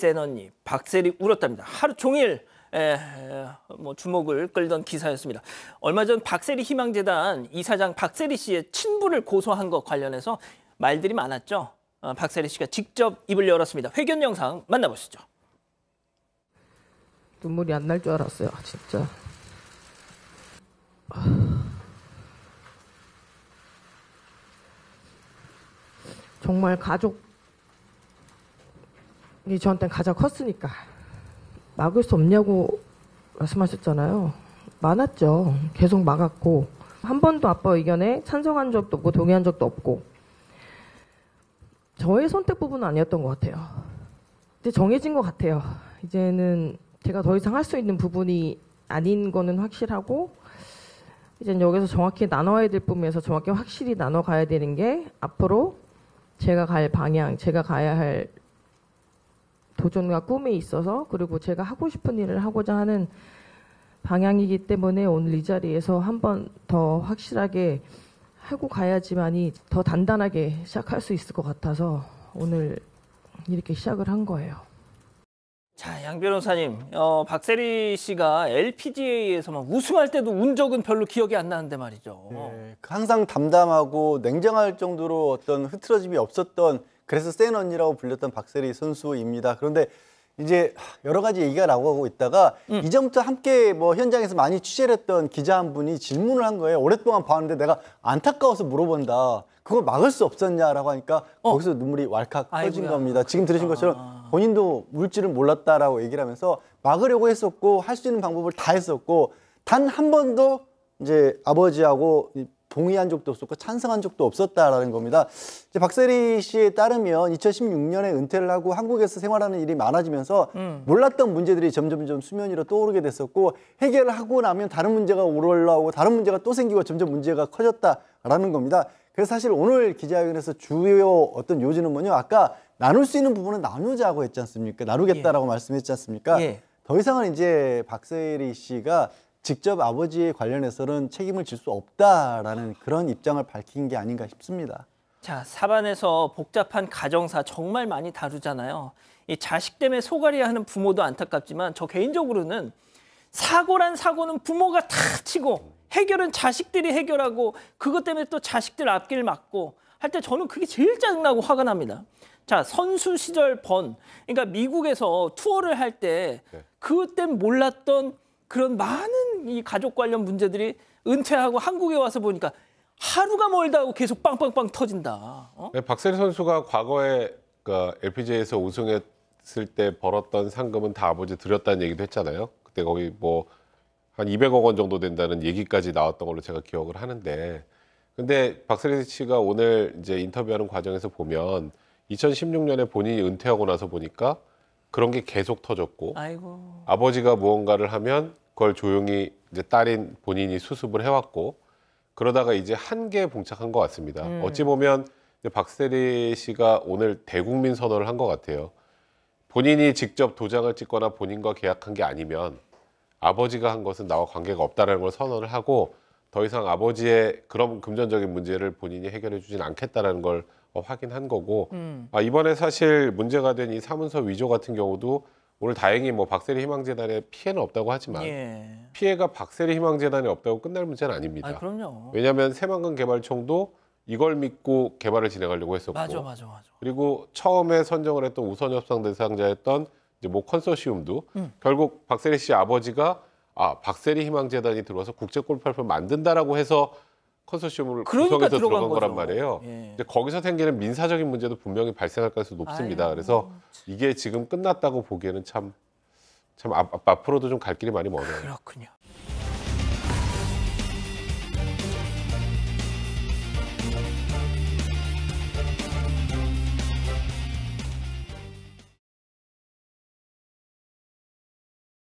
센 언니 박세리 울었답니다. 하루 종일 에, 뭐 주목을 끌던 기사였습니다. 얼마 전 박세리 희망재단 이사장 박세리 씨의 친부를 고소한 것 관련해서 말들이 많았죠. 어, 박세리 씨가 직접 입을 열었습니다. 회견 영상 만나보시죠. 눈물이 안 날 줄 알았어요. 진짜. 아. 정말 가족 이 저한테 가장 컸으니까 막을 수 없냐고 말씀하셨잖아요. 많았죠. 계속 막았고 한 번도 아빠 의견에 찬성한 적도 없고 동의한 적도 없고 저의 선택 부분은 아니었던 것 같아요. 이제 정해진 것 같아요. 이제는 제가 더 이상 할 수 있는 부분이 아닌 거는 확실하고 이제 여기서 정확히 나눠야 될 부분에서 정확히 확실히 나눠 가야 되는 게 앞으로 제가 갈 방향, 제가 가야 할 도전과 꿈이 있어서 그리고 제가 하고 싶은 일을 하고자 하는 방향이기 때문에 오늘 이 자리에서 한 번 더 확실하게 하고 가야지만이 더 단단하게 시작할 수 있을 것 같아서 오늘 이렇게 시작을 한 거예요. 자, 양 변호사님, 어, 박세리 씨가 LPGA에서만 우승할 때도 운 적은 별로 기억이 안 나는데 말이죠. 네, 항상 담담하고 냉정할 정도로 어떤 흐트러짐이 없었던 그래서 센 언니라고 불렸던 박세리 선수입니다. 그런데 이제 여러 가지 얘기가 나오고 있다가 음. 이전부터 함께 뭐 현장에서 많이 취재를 했던 기자 한 분이 질문을 한 거예요. 오랫동안 봤는데 내가 안타까워서 물어본다. 그걸 막을 수 없었냐라고 하니까 어. 거기서 눈물이 왈칵 아이고야. 터진 겁니다. 지금 들으신 아. 것처럼 본인도 물질을 몰랐다라고 얘기를 하면서 막으려고 했었고 할 수 있는 방법을 다 했었고 단 한 번도 이제 아버지하고 동의한 적도 없었고 찬성한 적도 없었다라는 겁니다. 이제 박세리 씨에 따르면 2016년에 은퇴를 하고 한국에서 생활하는 일이 많아지면서 음. 몰랐던 문제들이 점점점 수면 위로 떠오르게 됐었고 해결을 하고 나면 다른 문제가 올라오고 다른 문제가 또 생기고 점점 문제가 커졌다라는 겁니다. 그래서 사실 오늘 기자회견에서 주요 어떤 요지는 뭐냐 아까 나눌 수 있는 부분은 나누자고 했지 않습니까? 나누겠다라고 예. 말씀했지 않습니까? 예. 더 이상은 이제 박세리 씨가 직접 아버지에 관련해서는 책임을 질 수 없다라는 그런 입장을 밝힌 게 아닌가 싶습니다. 자, 사반에서 복잡한 가정사 정말 많이 다루잖아요. 이 자식 때문에 소가리 하는 부모도 안타깝지만 저 개인적으로는 사고란 사고는 부모가 다 치고 해결은 자식들이 해결하고 그것 때문에 또 자식들 앞길 막고 할 때 저는 그게 제일 짜증나고 화가 납니다. 자, 선수 시절 번. 그러니까 미국에서 투어를 할때 네. 그땐 몰랐던 그런 많은 이 가족 관련 문제들이 은퇴하고 한국에 와서 보니까 하루가 멀다 하고 계속 빵빵빵 터진다. 어? 네, 박세리 선수가 과거에 그 그러니까 LPGA에서 우승했을 때 벌었던 상금은 다 아버지 드렸다는 얘기도 했잖아요. 그때 거기 뭐한 200억 원 정도 된다는 얘기까지 나왔던 걸로 제가 기억을 하는데 근데 박세리 씨가 오늘 이제 인터뷰하는 과정에서 보면 2016년에 본인이 은퇴하고 나서 보니까 그런 게 계속 터졌고 아이고. 아버지가 무언가를 하면 그걸 조용히 이제 딸인 본인이 수습을 해왔고 그러다가 이제 한계에 봉착한 것 같습니다. 음. 어찌 보면 박세리 씨가 오늘 대국민 선언을 한 것 같아요. 본인이 직접 도장을 찍거나 본인과 계약한 게 아니면 아버지가 한 것은 나와 관계가 없다라는 걸 선언을 하고 더 이상 아버지의 그런 금전적인 문제를 본인이 해결해 주진 않겠다라는 걸 확인한 거고 음. 아, 이번에 사실 문제가 된 이 사문서 위조 같은 경우도 오늘 다행히 뭐 박세리 희망재단에 피해는 없다고 하지만 예. 피해가 박세리 희망재단에 없다고 끝날 문제는 아닙니다. 아니, 그럼요. 왜냐하면 새만금 개발청도 이걸 믿고 개발을 진행하려고 했었고 맞아, 맞아, 맞아. 그리고 처음에 선정을 했던 우선 협상 대상자였던 이제 뭐 컨소시움도 음. 결국 박세리 씨 아버지가 아 박세리 희망재단이 들어와서 국제 골프를 만든다라고 해서 컨소시엄을 그러니까 구성해서 들어간, 들어간 거란 말이에요. 예. 이제 거기서 생기는 민사적인 문제도 분명히 발생할 가능성이 높습니다. 아유. 그래서 이게 지금 끝났다고 보기에는 참, 참 앞, 앞으로도 좀 갈 길이 많이 멀어요. 그렇군요.